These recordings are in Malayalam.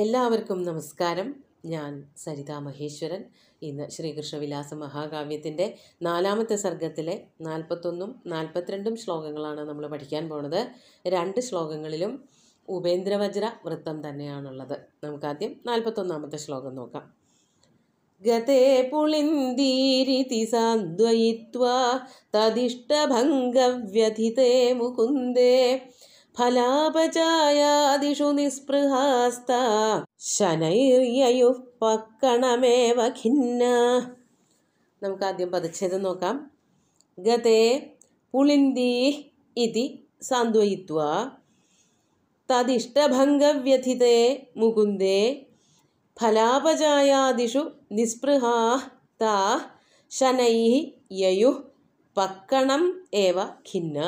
എല്ലാവർക്കും നമസ്കാരം ഞാൻ സരിതാ മഹേശ്വരൻ ഇന്ന് ശ്രീകൃഷ്ണവിലാസ മഹാകാവ്യത്തിൻ്റെ നാലാമത്തെ സർഗത്തിലെ നാൽപ്പത്തൊന്നും നാൽപ്പത്തിരണ്ടും ശ്ലോകങ്ങളാണ് നമ്മൾ പഠിക്കാൻ പോണത് രണ്ട് ശ്ലോകങ്ങളിലും ഉപേന്ദ്രവജ്ര വൃത്തം തന്നെയാണുള്ളത് നമുക്കാദ്യം നാൽപ്പത്തൊന്നാമത്തെ ശ്ലോകം നോക്കാം ഗതേ പുളിന്ദീരിതി സാദ്വയിത്വ തദിഷ്ടഭംഗവ്യഥിതേ മുകുന്ദേ ഫലാപചായാദിഷു നിസ്പൃഹാസ്ത ശനൈര്യയുഃ പക്കണമേവ ഖിന്ന നമുക്ക് ആദ്യം പതിച്ചത് നോക്കാം ഗതേ പുളിന്തി ഇതി സാന്ത്വയിത്വ തദിഷ്ടഭംഗവ്യഥിതേ മുകുന്ദേ ഫലാപചായാദിഷു നിസ്പൃഹാ താ ശനൈ യയുഃ പക്കണം ഏവ ഖിന്ന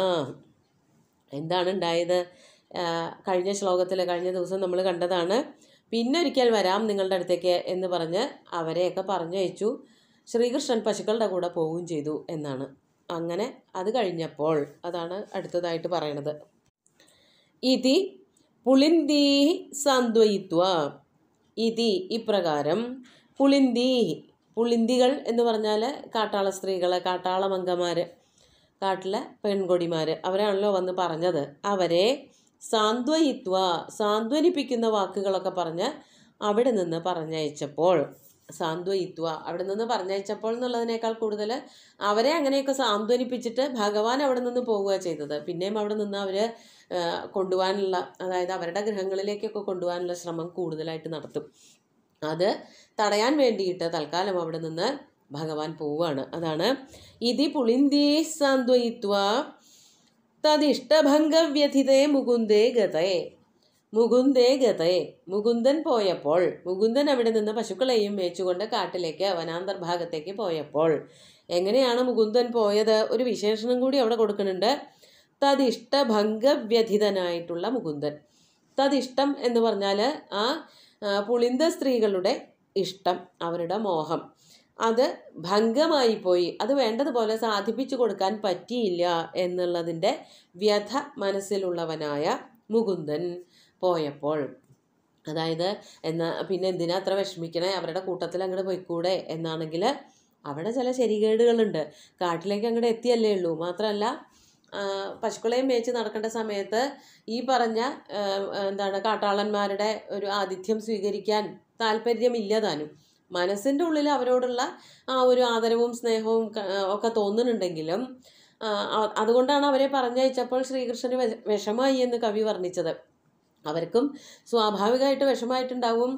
എന്താണ് ഉണ്ടായത് കഴിഞ്ഞ ശ്ലോകത്തിൽ കഴിഞ്ഞ ദിവസം നമ്മൾ കണ്ടതാണ് പിന്നെ ഒരിക്കൽ വരാം നിങ്ങളുടെ അടുത്തേക്ക് എന്ന് പറഞ്ഞ് അവരെയൊക്കെ പറഞ്ഞയച്ചു ശ്രീകൃഷ്ണൻ പശുക്കളുടെ കൂടെ പോവുകയും ചെയ്തു എന്നാണ് അങ്ങനെ അത് കഴിഞ്ഞപ്പോൾ അതാണ് അടുത്തതായിട്ട് പറയണത് ഇതി പുളിന്തീ സാന്ത്വയിത്വ ഇതി ഇപ്രകാരം പുളിന്തീ പുളിന്തികൾ എന്ന് പറഞ്ഞാൽ കാട്ടാള സ്ത്രീകളെ കാട്ടാള കാട്ടിലെ പെൺകൊടിമാർ അവരാണല്ലോ വന്ന് പറഞ്ഞത് അവരെ സാന്ത്വയിത്വ സാന്ത്വനിപ്പിക്കുന്ന വാക്കുകളൊക്കെ പറഞ്ഞ് അവിടെ നിന്ന് പറഞ്ഞയച്ചപ്പോൾ സാന്ത്വയിത്വ അവിടെ നിന്ന് പറഞ്ഞയച്ചപ്പോൾ എന്നുള്ളതിനേക്കാൾ കൂടുതൽ അവരെ അങ്ങനെയൊക്കെ സാന്ത്വനിപ്പിച്ചിട്ട് ഭഗവാൻ അവിടെ നിന്ന് പോവുക ചെയ്തത് പിന്നെയും അവിടെ നിന്ന് അവർ കൊണ്ടുപോകാനുള്ള അതായത് അവരുടെ ഗ്രഹങ്ങളിലേക്കൊക്കെ കൊണ്ടുപോകാനുള്ള ശ്രമം കൂടുതലായിട്ട് നടത്തും അത് തടയാൻ വേണ്ടിയിട്ട് തൽക്കാലം അവിടെ നിന്ന് ഭഗവാൻ പോവാണ് അതാണ് ഇതി പുളിന്തേ സാന്ത്വയിത്വ തതിഷ്ടഭംഗവ്യഥിതേ മുകുന്ദേ ഗതേ മുകുന്ദേ ഗതേ മുകുന്ദൻ പോയപ്പോൾ മുകുന്ദൻ അവിടെ നിന്ന് പശുക്കളെയും മേച്ചുകൊണ്ട് കാട്ടിലേക്ക് വനാന്തർഭാഗത്തേക്ക് പോയപ്പോൾ എങ്ങനെയാണ് മുകുന്ദൻ പോയത് ഒരു വിശേഷണം കൂടി അവിടെ കൊടുക്കുന്നുണ്ട് തതിഷ്ടഭംഗവ്യഥിതനായിട്ടുള്ള മുകുന്ദൻ തതിഷ്ടം എന്ന് പറഞ്ഞാൽ ആ പുളിന്ത സ്ത്രീകളുടെ ഇഷ്ടം അവരുടെ മോഹം അത് ഭംഗമായി പോയി അത് വേണ്ടതുപോലെ സാധിപ്പിച്ചു കൊടുക്കാൻ പറ്റിയില്ല എന്നുള്ളതിൻ്റെ വ്യഥ മനസ്സിലുള്ളവനായ മുകുന്ദൻ പോയപ്പോൾ അതായത് എന്നാ പിന്നെ എന്തിനാ അത്ര വിഷമിക്കണേ അവരുടെ കൂട്ടത്തിൽ അങ്ങോട്ട് പോയിക്കൂടെ എന്നാണെങ്കിൽ അവിടെ ചില ശരികേടുകളുണ്ട് കാട്ടിലേക്ക് അങ്ങോട്ട് എത്തിയല്ലേ ഉള്ളൂ മാത്രമല്ല പശുക്കളെയും മേച്ച് നടക്കേണ്ട സമയത്ത് ഈ പറഞ്ഞ എന്താണ് കാട്ടാളന്മാരുടെ ഒരു ആതിഥ്യം സ്വീകരിക്കാൻ താല്പര്യമില്ല താനും മനസ്സിൻ്റെ ഉള്ളിൽ അവരോടുള്ള ആ ഒരു ആദരവും സ്നേഹവും ഒക്കെ തോന്നുന്നുണ്ടെങ്കിലും അതുകൊണ്ടാണ് അവരെ പറഞ്ഞയച്ചപ്പോൾ ശ്രീകൃഷ്ണന് വിഷമായി എന്ന് കവി വർണ്ണിച്ചത് അവർക്കും സ്വാഭാവികമായിട്ട് വിഷമായിട്ടുണ്ടാവും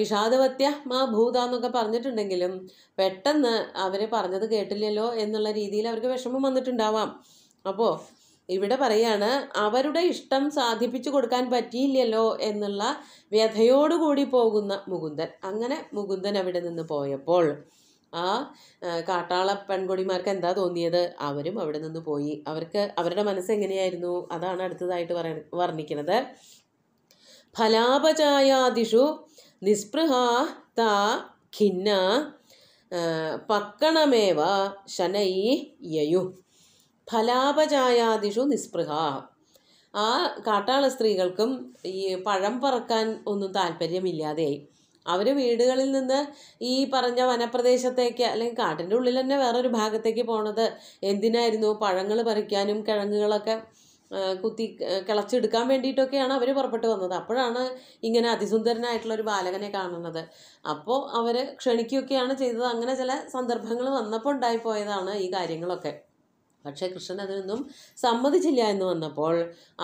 വിഷാദവത്യ മാ ഭൂത എന്നൊക്കെ പറഞ്ഞിട്ടുണ്ടെങ്കിലും പെട്ടെന്ന് അവർ പറഞ്ഞത് കേട്ടില്ലല്ലോ എന്നുള്ള രീതിയിൽ അവർക്ക് വിഷമം വന്നിട്ടുണ്ടാവാം അപ്പോൾ ഇവിടെ പറയാണ് അവരുടെ ഇഷ്ടം സാധിപ്പിച്ചു കൊടുക്കാൻ പറ്റിയില്ലല്ലോ എന്നുള്ള വ്യഥയോടുകൂടി പോകുന്ന മുകുന്ദൻ അങ്ങനെ മുകുന്ദൻ അവിടെ നിന്ന് പോയപ്പോൾ ആ കാട്ടാള പെൺകൊടിമാർക്ക് എന്താ തോന്നിയത് അവരും അവിടെ നിന്ന് പോയി അവർക്ക് അവരുടെ മനസ്സ് എങ്ങനെയായിരുന്നു അതാണ് അടുത്തതായിട്ട് പറ വർണ്ണിക്കുന്നത് ഫലാപചായാദിഷു നിസ്പൃഹ ത ഖിന്ന പക്കണമേവ ശനൈ യയു ഫലാപചായാദിഷു നിസ്പൃഹ ആ കാട്ടാള സ്ത്രീകൾക്കും ഈ പഴം പറക്കാൻ ഒന്നും താല്പര്യമില്ലാതെയായി അവർ വീടുകളിൽ നിന്ന് ഈ പറഞ്ഞ വനപ്രദേശത്തേക്ക് അല്ലെങ്കിൽ കാട്ടിൻ്റെ ഉള്ളിൽ തന്നെ വേറൊരു ഭാഗത്തേക്ക് പോണത് എന്തിനായിരുന്നു പഴങ്ങൾ പറിക്കാനും കിഴങ്ങുകളൊക്കെ കുത്തി കിളച്ചെടുക്കാൻ വേണ്ടിയിട്ടൊക്കെയാണ് അവർ പുറപ്പെട്ടു വന്നത് അപ്പോഴാണ് ഇങ്ങനെ അതിസുന്ദരനായിട്ടുള്ള ഒരു ബാലകനെ കാണുന്നത് അപ്പോൾ അവർ ക്ഷണിക്കുകയൊക്കെയാണ് ചെയ്തത് അങ്ങനെ ചില സന്ദർഭങ്ങൾ വന്നപ്പോൾ ഉണ്ടായിപ്പോയതാണ് ഈ കാര്യങ്ങളൊക്കെ പക്ഷേ കൃഷ്ണൻ അതിനൊന്നും സമ്മതിച്ചില്ല എന്ന് വന്നപ്പോൾ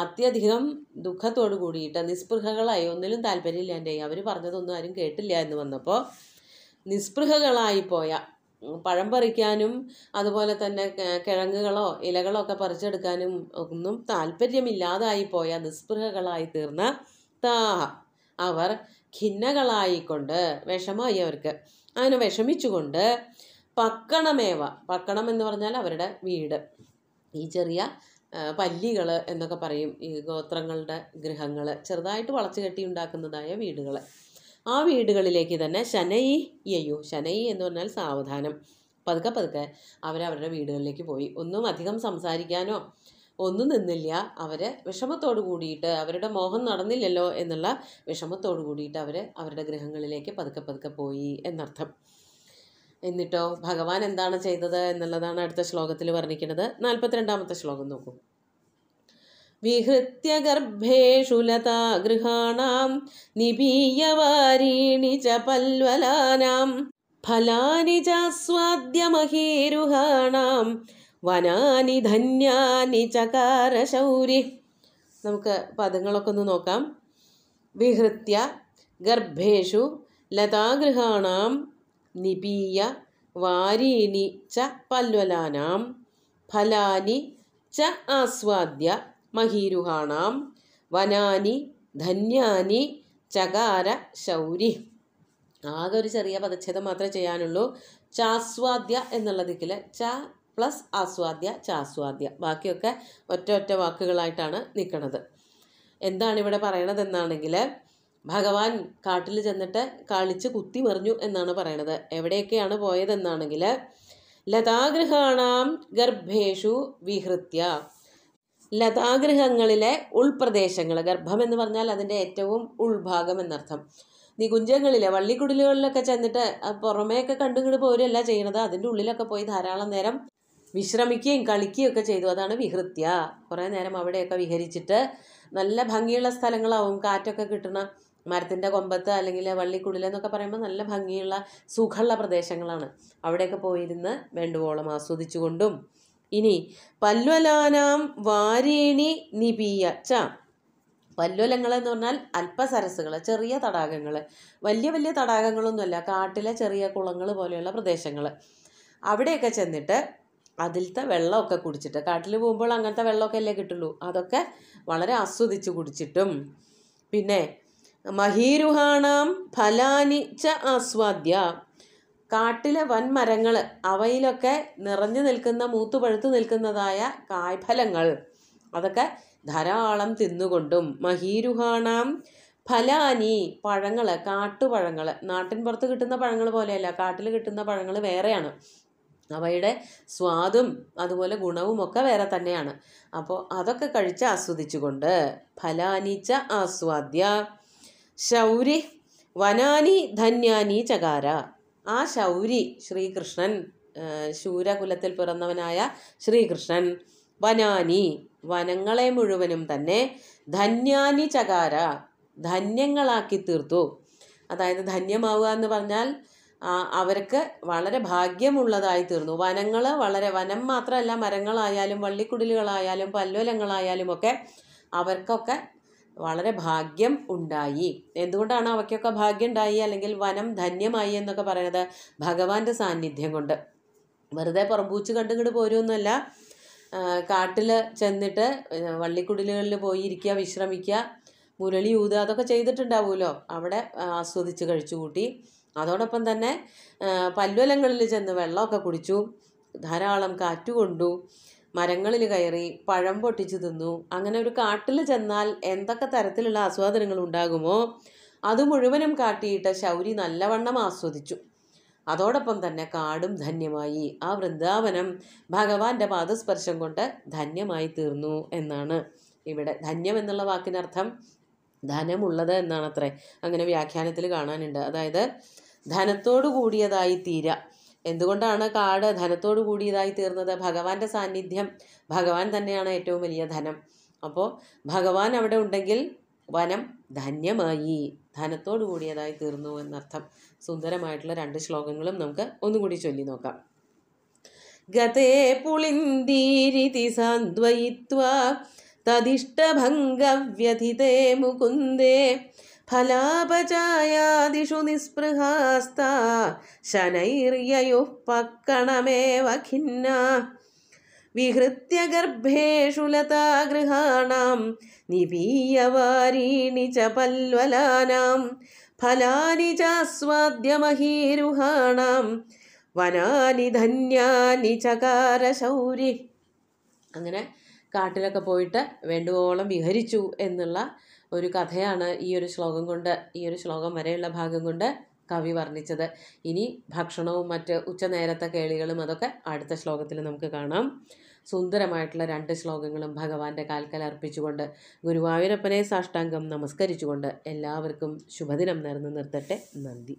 അത്യധികം ദുഃഖത്തോടു കൂടിയിട്ട് നിസ്പൃഹകളായി ഒന്നിലും എൻ്റെ അവർ പറഞ്ഞതൊന്നും ആരും കേട്ടില്ല എന്ന് വന്നപ്പോൾ നിസ്പൃഹകളായി പോയ പഴം പറിക്കാനും അതുപോലെ തന്നെ കിഴങ്ങുകളോ ഇലകളോ ഒക്കെ പറിച്ചെടുക്കാനും ഒന്നും താല്പര്യമില്ലാതായി പോയ നിസ്പൃഹകളായി തീർന്ന താഹ അവർ ഖിന്നകളായിക്കൊണ്ട് വിഷമായി അവർക്ക് അങ്ങനെ വിഷമിച്ചുകൊണ്ട് പക്കണമേവ പക്കണം എന്ന് പറഞ്ഞാൽ അവരുടെ വീട് ഈ ചെറിയ പല്ലികൾ എന്നൊക്കെ പറയും ഈ ഗോത്രങ്ങളുടെ ഗൃഹങ്ങൾ ചെറുതായിട്ട് വളച്ചു കെട്ടി ഉണ്ടാക്കുന്നതായ വീടുകൾ ആ വീടുകളിലേക്ക് തന്നെ ശനൈ യയ്യോ ശനൈ എന്ന് പറഞ്ഞാൽ സാവധാനം പതുക്കെ പതുക്കെ അവരവരുടെ വീടുകളിലേക്ക് പോയി ഒന്നും അധികം സംസാരിക്കാനോ ഒന്നും നിന്നില്ല അവർ വിഷമത്തോട് കൂടിയിട്ട് അവരുടെ മോഹം നടന്നില്ലല്ലോ എന്നുള്ള വിഷമത്തോട് കൂടിയിട്ട് അവർ അവരുടെ ഗൃഹങ്ങളിലേക്ക് പതുക്കെ പതുക്കെ പോയി എന്നർത്ഥം എന്നിട്ടോ ഭഗവാൻ എന്താണ് ചെയ്തത് എന്നുള്ളതാണ് അടുത്ത ശ്ലോകത്തിൽ വർണ്ണിക്കുന്നത് നാൽപ്പത്തിരണ്ടാമത്തെ ശ്ലോകം നോക്കൂ വിഹൃത്യ ഗർഭേഷു ലതാ ഗൃഹാണാം വാരീണി ച പൽവലാനാം ഫലാനി മഹീരുഹാണാം വനാനി ധന്യാനി ചകാരശൗരി നമുക്ക് പദങ്ങളൊക്കെ ഒന്ന് നോക്കാം വിഹൃത്യ ഗർഭേഷു ലതാഗൃഹാണാം നിപീയ വാരീണി ച പല്വലാനാം ഫലാനി ച ആസ്വാദ്യ മഹീരുഹാണാം വനാനി ധന്യാനി ചകാര ശൗരി ആകെ ഒരു ചെറിയ പദച്ഛേദം മാത്രമേ ചെയ്യാനുള്ളൂ ചാസ്വാദ്യ എന്നുള്ളതിക്കില് ച പ്ലസ് ആസ്വാദ്യ ചാസ്വാദ്യ ബാക്കിയൊക്കെ ഒറ്റ ഒറ്റ വാക്കുകളായിട്ടാണ് നിൽക്കുന്നത് എന്താണ് ഇവിടെ പറയണതെന്നാണെങ്കിൽ ഭഗവാൻ കാട്ടിൽ ചെന്നിട്ട് കളിച്ച് കുത്തി മറിഞ്ഞു എന്നാണ് പറയണത് എവിടെയൊക്കെയാണ് പോയതെന്നാണെങ്കിൽ ലതാഗൃഹാണാം ഗർഭേഷു വിഹൃത്യ ലതാഗൃഹങ്ങളിലെ ഉൾപ്രദേശങ്ങൾ ഗർഭം എന്ന് പറഞ്ഞാൽ അതിൻ്റെ ഏറ്റവും ഉൾഭാഗം എന്നർത്ഥം നികുഞ്ചങ്ങളിലെ വള്ളിക്കുടലുകളിലൊക്കെ ചെന്നിട്ട് പുറമേയൊക്കെ കണ്ടുകിട്ട് പോരല്ല ചെയ്യണത് അതിൻ്റെ ഉള്ളിലൊക്കെ പോയി ധാരാളം നേരം വിശ്രമിക്കുകയും കളിക്കുകയും ഒക്കെ ചെയ്തു അതാണ് വിഹൃത്യ കുറേ നേരം അവിടെയൊക്കെ വിഹരിച്ചിട്ട് നല്ല ഭംഗിയുള്ള സ്ഥലങ്ങളാവും കാറ്റൊക്കെ കിട്ടണം മരത്തിൻ്റെ കൊമ്പത്ത് അല്ലെങ്കിൽ വള്ളിക്കുള്ളിൽ എന്നൊക്കെ പറയുമ്പോൾ നല്ല ഭംഗിയുള്ള സുഖമുള്ള പ്രദേശങ്ങളാണ് അവിടെയൊക്കെ പോയിരുന്ന് വേണ്ടുവോളം ആസ്വദിച്ചുകൊണ്ടും ഇനി പല്വലാനാം വാരീണി നിപീയച്ച പല്ലുലങ്ങൾ എന്ന് പറഞ്ഞാൽ അല്പസരസുകൾ ചെറിയ തടാകങ്ങൾ വലിയ വലിയ തടാകങ്ങളൊന്നുമല്ല കാട്ടിലെ ചെറിയ കുളങ്ങൾ പോലെയുള്ള പ്രദേശങ്ങൾ അവിടെയൊക്കെ ചെന്നിട്ട് അതിലത്തെ വെള്ളമൊക്കെ കുടിച്ചിട്ട് കാട്ടിൽ പോകുമ്പോൾ അങ്ങനത്തെ വെള്ളമൊക്കെ അല്ലേ കിട്ടുള്ളൂ അതൊക്കെ വളരെ ആസ്വദിച്ച് കുടിച്ചിട്ടും പിന്നെ മഹീരുഹാണാം ഫലാനി ച ആസ്വാദ്യ കാട്ടിലെ മരങ്ങൾ അവയിലൊക്കെ നിറഞ്ഞു നിൽക്കുന്ന പഴുത്തു നിൽക്കുന്നതായ കായ്ഫലങ്ങൾ അതൊക്കെ ധാരാളം തിന്നുകൊണ്ടും മഹീരുഹാണാം ഫലാനി പഴങ്ങൾ കാട്ടുപഴങ്ങൾ നാട്ടിൻ പുറത്ത് കിട്ടുന്ന പഴങ്ങൾ പോലെയല്ല കാട്ടിൽ കിട്ടുന്ന പഴങ്ങൾ വേറെയാണ് അവയുടെ സ്വാദും അതുപോലെ ഗുണവും ഒക്കെ വേറെ തന്നെയാണ് അപ്പോൾ അതൊക്കെ കഴിച്ച് ആസ്വദിച്ചുകൊണ്ട് ഫലാനിച്ച ആസ്വാദ്യ ശൗരി വനാനി ധന്യാനി ചകാര ആ ശൗരി ശ്രീകൃഷ്ണൻ ശൂരകുലത്തിൽ പിറന്നവനായ ശ്രീകൃഷ്ണൻ വനാനി വനങ്ങളെ മുഴുവനും തന്നെ ധന്യാനി ചകാര ധന്യങ്ങളാക്കി തീർത്തു അതായത് ധന്യമാവുക എന്ന് പറഞ്ഞാൽ അവർക്ക് വളരെ ഭാഗ്യമുള്ളതായി തീർന്നു വനങ്ങൾ വളരെ വനം മാത്രമല്ല മരങ്ങളായാലും വള്ളിക്കുടലുകളായാലും പല്ലോലങ്ങളായാലും ഒക്കെ അവർക്കൊക്കെ വളരെ ഭാഗ്യം ഉണ്ടായി എന്തുകൊണ്ടാണ് അവയ്ക്കൊക്കെ ഭാഗ്യം ഉണ്ടായി അല്ലെങ്കിൽ വനം ധന്യമായി എന്നൊക്കെ പറയുന്നത് ഭഗവാന്റെ സാന്നിധ്യം കൊണ്ട് വെറുതെ പുറംപൂച്ച് കണ്ടുകൊണ്ട് പോരുമെന്നല്ല കാട്ടിൽ ചെന്നിട്ട് വള്ളിക്കുടിലുകളിൽ പോയി ഇരിക്കുക വിശ്രമിക്കുക മുരളി ഊതുക അതൊക്കെ ചെയ്തിട്ടുണ്ടാവുമല്ലോ അവിടെ ആസ്വദിച്ച് കഴിച്ചു കൂട്ടി അതോടൊപ്പം തന്നെ പല്ലുവലങ്ങളിൽ ചെന്ന് വെള്ളമൊക്കെ കുടിച്ചു ധാരാളം കാറ്റുകൊണ്ടു മരങ്ങളിൽ കയറി പഴം പൊട്ടിച്ചു തിന്നു അങ്ങനെ ഒരു കാട്ടിൽ ചെന്നാൽ എന്തൊക്കെ തരത്തിലുള്ള ആസ്വാദനങ്ങൾ ഉണ്ടാകുമോ അത് മുഴുവനും കാട്ടിയിട്ട് ശൗരി നല്ലവണ്ണം ആസ്വദിച്ചു അതോടൊപ്പം തന്നെ കാടും ധന്യമായി ആ വൃന്ദാവനം ഭഗവാന്റെ പാദസ്പർശം കൊണ്ട് ധന്യമായി തീർന്നു എന്നാണ് ഇവിടെ ധന്യം എന്നുള്ള വാക്കിനർത്ഥം ധനമുള്ളത് എന്നാണ് അങ്ങനെ വ്യാഖ്യാനത്തിൽ കാണാനുണ്ട് അതായത് ധനത്തോടു കൂടിയതായി തീര എന്തുകൊണ്ടാണ് കാട് ധനത്തോട് കൂടിയതായി തീർന്നത് ഭഗവാന്റെ സാന്നിധ്യം ഭഗവാൻ തന്നെയാണ് ഏറ്റവും വലിയ ധനം അപ്പോൾ ഭഗവാൻ അവിടെ ഉണ്ടെങ്കിൽ വനം ധന്യമായി ധനത്തോടു കൂടിയതായി തീർന്നു എന്നർത്ഥം സുന്ദരമായിട്ടുള്ള രണ്ട് ശ്ലോകങ്ങളും നമുക്ക് ഒന്നുകൂടി ചൊല്ലി നോക്കാം ഗതേ പുളിന്തീരിതി സാന്ത്വയിത്വ തദിഷ്ടഭംഗവ്യഥിതേ മുകുന്ദേ ഫലാപചായാദിഷു നിസ്പൃഹാസ്ത ശനൈര്യു പക്കണമേവ ഖിന്ന വിഹൃത്യ ഗർഭേഷു ലതാഗൃഹാണാം നിപീയവാരീണി ച പൽവലാനാം ഫലാനി ചാസ്വാദ്യമഹീരുഹാണാം വനാനി ധന്യാനി ചകാരശൗരി അങ്ങനെ കാട്ടിലൊക്കെ പോയിട്ട് വേണ്ടുവോളം വിഹരിച്ചു എന്നുള്ള ഒരു കഥയാണ് ഈ ഒരു ശ്ലോകം കൊണ്ട് ഈ ഒരു ശ്ലോകം വരെയുള്ള ഭാഗം കൊണ്ട് കവി വർണ്ണിച്ചത് ഇനി ഭക്ഷണവും മറ്റ് ഉച്ചനേരത്തെ കേളികളും അതൊക്കെ അടുത്ത ശ്ലോകത്തിൽ നമുക്ക് കാണാം സുന്ദരമായിട്ടുള്ള രണ്ട് ശ്ലോകങ്ങളും ഭഗവാന്റെ കാൽക്കൽ അർപ്പിച്ചുകൊണ്ട് ഗുരുവായൂരപ്പനെ സാഷ്ടാംഗം നമസ്കരിച്ചുകൊണ്ട് എല്ലാവർക്കും ശുഭദിനം നേർന്നു നിർത്തട്ടെ നന്ദി